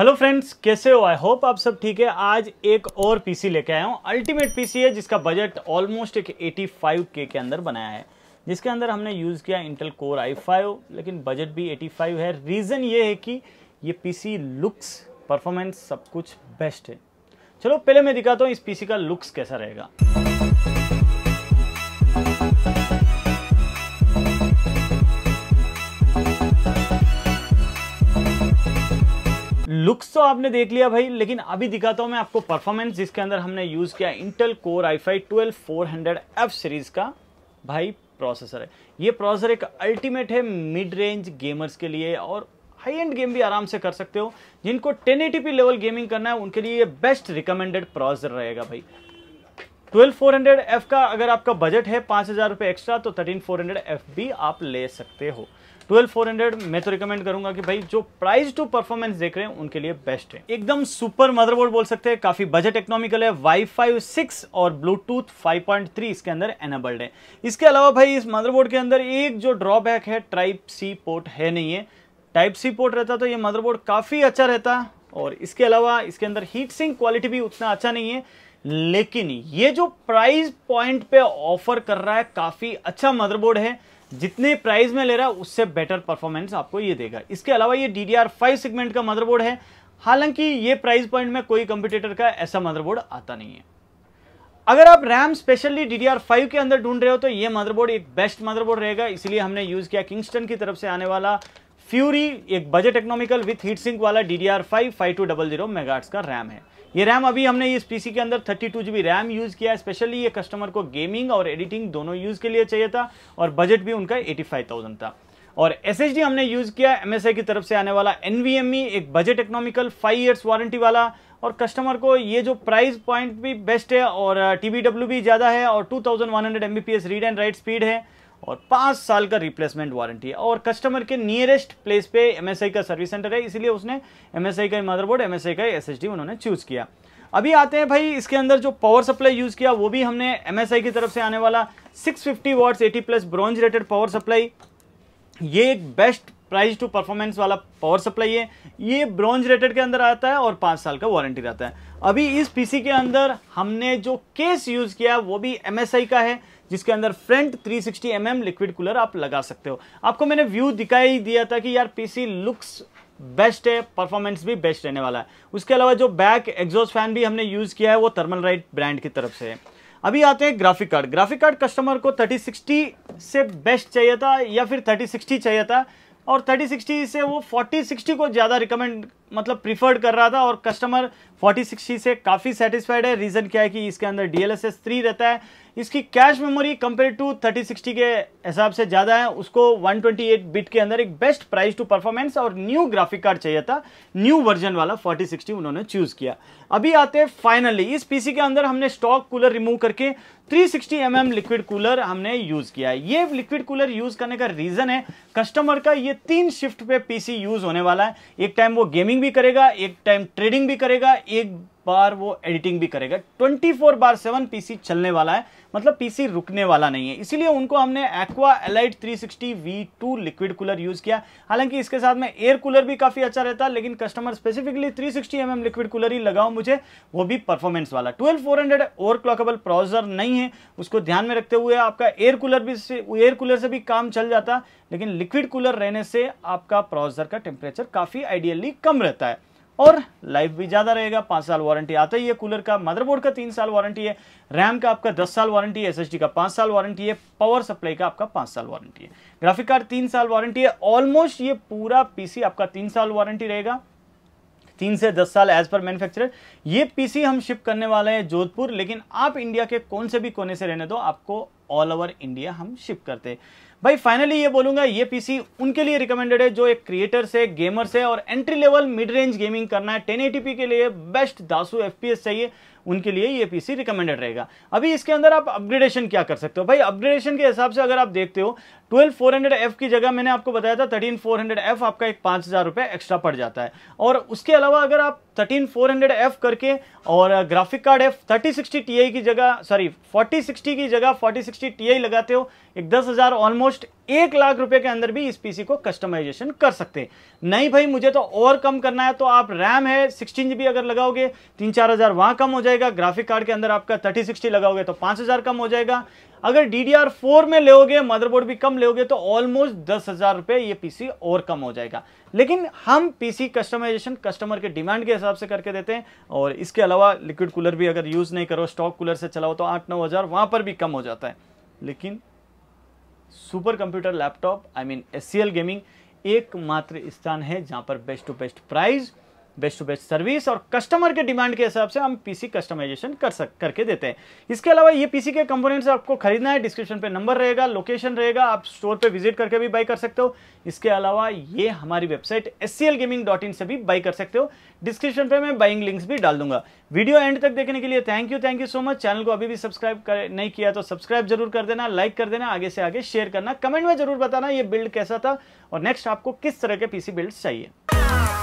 hello friends कैसे हो I hope आप सब ठीक है आज एक और पीसी लेके आया हूँ अल्टीमेट पीसी है जिसका बजट ऑलमोस्ट एक 85 के के अंदर बनाया है जिसके अंदर हमने यूज़ किया इंटेल कोर आई फाइव लेकिन बजट भी 85 है रीज़न ये है कि ये पीसी लुक्स परफॉर्मेंस सब कुछ बेस्ट है चलो पहले मैं दिखाता हूँ इस पी का लुक्स कैसा रहेगा लुक्स तो आपने देख लिया भाई लेकिन अभी दिखाता हूँ मैं आपको परफॉर्मेंस जिसके अंदर हमने यूज़ किया Intel core I five twelve four hundred F series का भाई प्रोसेसर है ये प्रोसेसर एक अल्टीमेट है मिड रेंज गेमर्स के लिए और हाई एंड गेम भी आराम से कर सकते हो जिनको 1080p लेवल गेमिंग करना है उनके लिए ये बेस्ट रिकमेंडेड प्रोसेसर रहेगा भाई 12400F का अगर आपका बजट है पाँच हज़ार रुपए एक्स्ट्रा तो 13400F भी आप ले सकते हो ट्वेल्व फोर हंड्रेड मैं तो रिकमेंड करूंगा कि भाई जो प्राइस टू परफॉर्मेंस देख रहे हैं उनके लिए बेस्ट है एकदम सुपर मदरबोर्ड बोल सकते हैं काफी बजट इकोनॉमिकल है वाई फाइव सिक्स और ब्लूटूथ फाइव पॉइंट थ्री इसके अंदर एनेबल्ड है इसके अलावा भाई इस मदरबोर्ड के अंदर एक जो ड्रॉबैक है टाइप सी पोर्ट है नहीं है टाइप सी पोर्ट रहता तो ये मदरबोर्ड काफ़ी अच्छा रहता और इसके अलावा इसके अंदर हीट सिंक क्वालिटी भी उतना अच्छा नहीं है लेकिन ये जो प्राइस पॉइंट पे ऑफर कर रहा है काफ़ी अच्छा मदरबोर्ड है जितने प्राइस में ले रहा है उससे बेटर परफॉर्मेंस आपको ये देगा इसके अलावा ये D D R five segment का मदरबोर्ड है हालांकि ये प्राइस पॉइंट में कोई कंप्यूटेटर का ऐसा मदरबोर्ड आता नहीं है अगर आप RAM specially D D R five के अंदर ढूंढ रहे हो तो ये मदरबोर्ड एक बेस्ट मदरबोर्ड रहेगा इसलिए हमने यूज़ किया किंगस्टन की तरफ से आने वाला फ्यूरी एक budget economical with heat sink वाला D D R five five two double zero megahertz का रैम है ये रैम अभी हमने इस पीसी के अंदर थर्टी टू रैम यूज़ किया है स्पेशली ये कस्टमर को गेमिंग और एडिटिंग दोनों यूज़ के लिए चाहिए था और बजट भी उनका एटी फाइव थाउजेंड था और एस हमने यूज़ किया एम की तरफ से आने वाला एन e, एक budget economical five years warranty वाला और कस्टमर को ये जो प्राइस पॉइंट भी बेस्ट है और टी uh, भी ज़्यादा है और two thousand one hundred read and write speed है और पाँच साल का रिप्लेसमेंट वारंटी है और कस्टमर के नियरेस्ट प्लेस पे एमएसआई का सर्विस सेंटर है इसीलिए उसने एमएसआई का मदरबोर्ड एमएसआई का एसएसडी उन्होंने चूज़ किया अभी आते हैं भाई इसके अंदर जो पावर सप्लाई यूज़ किया वो भी हमने एमएसआई की तरफ से आने वाला 650 fifty watts eighty plus bronze rated power supply ये एक बेस्ट प्राइस टू परफॉर्मेंस वाला पावर सप्लाई है ये ब्रॉन्ज रेटेड के अंदर आता है और पाँच साल का वारंटी रहता है अभी इस पीसी के अंदर हमने जो केस यूज़ किया वो भी एम का है जिसके अंदर front 360 sixty mm liquid cooler आप लगा सकते हो आपको मैंने व्यू दिखाई दिया था कि यार पीसी लुक्स बेस्ट है परफॉर्मेंस भी बेस्ट रहने वाला है उसके अलावा जो बैक एग्जॉस्ट फैन भी हमने यूज़ किया है वो थर्मल राइट ब्रांड की तरफ से है अभी आते हैं graphic card graphic card customer को 3060 से बेस्ट चाहिए था या फिर 3060 चाहिए था और 3060 से वो 4060 को ज़्यादा रिकमेंड मतलब प्रीफर्ड कर रहा था और कस्टमर 4060 से काफ़ी सेटिस्फाइड है रीज़न क्या है कि इसके अंदर डी एल रहता है इसकी कैश मेमोरी कंपेयर टू 3060 के हिसाब से ज़्यादा है उसको 128 बिट के अंदर एक बेस्ट प्राइस टू परफॉर्मेंस और न्यू ग्राफिक कार्ड चाहिए था न्यू वर्जन वाला 4060 उन्होंने चूज़ किया अभी आते हैं फाइनली इस पी के अंदर हमने स्टॉक कूलर रिमूव करके 360 सिक्सटी mm लिक्विड कूलर हमने यूज़ किया है ये लिक्विड कूलर यूज़ करने का रीज़न है कस्टमर का ये तीन शिफ्ट पे पीसी यूज़ होने वाला है एक टाइम वो गेमिंग भी करेगा एक टाइम ट्रेडिंग भी करेगा एक बार वो एडिटिंग भी करेगा 24 बार 7 पीसी चलने वाला है मतलब पीसी रुकने वाला नहीं है इसीलिए उनको हमने aqua elite 360 two liquid cooler use किया हालांकि इसके साथ में एयर कूलर भी काफ़ी अच्छा रहता है लेकिन customer specifically 360 sixty mm liquid cooler ही लगाओ मुझे वो भी परफॉर्मेंस वाला 12400 ओवर क्लॉकेबल प्रोसेसर नहीं है उसको ध्यान में रखते हुए आपका एयर कूलर भी एयर कूलर से भी काम चल जाता लेकिन लिक्विड कूलर रहने से आपका प्रोसेसर का टेम्परेचर काफ़ी आइडियली कम रहता है और लाइफ भी ज़्यादा रहेगा पांच साल वारंटी आता ही है कूलर का मदरबोर्ड का तीन साल वारंटी है रैम का आपका दस साल वारंटी है एस का पांच साल वारंटी है पावर सप्लाई का आपका पांच साल वारंटी है ग्राफिक कार्ड तीन साल वारंटी है ऑलमोस्ट ये पूरा पीसी आपका तीन साल वारंटी रहेगा तीन से दस साल एज पर मैन्युफैक्चरर ये पीसी हम शिप करने वाले हैं जोधपुर लेकिन आप इंडिया के कौन से भी कोने से रहने दो आपको ऑल ओवर इंडिया हम शिप करते भाई फाइनली ये बोलूंगा ये पीसी उनके लिए रिकमेंडेड है जो एक क्रिएटर से गेमर से और entry level mid range gaming करना है 1080p के लिए बेस्ट दासू एफपीएस चाहिए उनके लिए ये पीसी रिकमेंडेड रहेगा अभी इसके अंदर आप अपग्रेडेशन क्या कर सकते हो भाई अपग्रेडेशन के हिसाब से अगर आप देखते हो ट्वेल्व फोर हंड्रेड एफ की जगह मैंने आपको बताया था थर्टीन फोर हंड्रेड एफ आपका एक पाँच हज़ार रुपये एक्स्ट्रा पड़ जाता है और उसके अलावा अगर आप थर्टीन फोर हंड्रेड एफ करके और graphic card F thirty sixty T I की जगह सॉरी फोर्टी सिक्सटी की जगह फोर्टी सिक्सटी टी आई लगाते हो एक दस हज़ार ऑलमोस्ट एक लाख रुपए के अंदर भी इस पीसी को कस्टमाइजेशन कर सकते हैं नहीं भाई मुझे तो और कम करना है तो आप रैम है सिक्सटीन जी अगर लगाओगे तीन चार हज़ार वहाँ कम हो जाएगा जाएगा ग्राफिक कार्ड के अंदर आपका थर्टी सिक्सटी लगाओगे तो पाँच हज़ार कम हो जाएगा अगर डी डी आर फोर में लोगे मदरबोर्ड भी कम लोगे तो ऑलमोस्ट दस हज़ार रुपये ये पीसी और कम हो जाएगा लेकिन हम पीसी कस्टमाइजेशन कस्टमर के डिमांड के हिसाब से करके देते हैं और इसके अलावा लिक्विड कूलर भी अगर यूज़ नहीं करो स्टॉक कूलर से चलाओ तो आठ नौ हज़ार वहाँ पर भी कम हो जाता है लेकिन super computer laptop I mean S gaming एकमात्र स्थान है जहाँ पर best to best price best to best service और कस्टमर के डिमांड के हिसाब से हम पीसी कस्टमाइजेशन कर सक करके देते हैं इसके अलावा ये पीसी के कंपोनेंट्स आपको खरीदना है डिस्क्रिप्शन पे नंबर रहेगा लोकेशन रहेगा आप स्टोर पे विजिट करके भी बाई कर सकते हो इसके अलावा ये हमारी वेबसाइट एस से भी बाई कर सकते हो डिस्क्रिप्शन पे मैं बाइंग लिंक्स भी डाल दूंगा वीडियो एंड तक देखने के लिए thank you thank you so much channel को अभी भी सब्सक्राइब नहीं किया तो सब्सक्राइब जरूर कर देना लाइक कर देना आगे से आगे शेयर करना कमेंट में जरूर बताना ये बिल्ड कैसा था और नेक्स्ट आपको किस तरह के पीसी बिल्ड चाहिए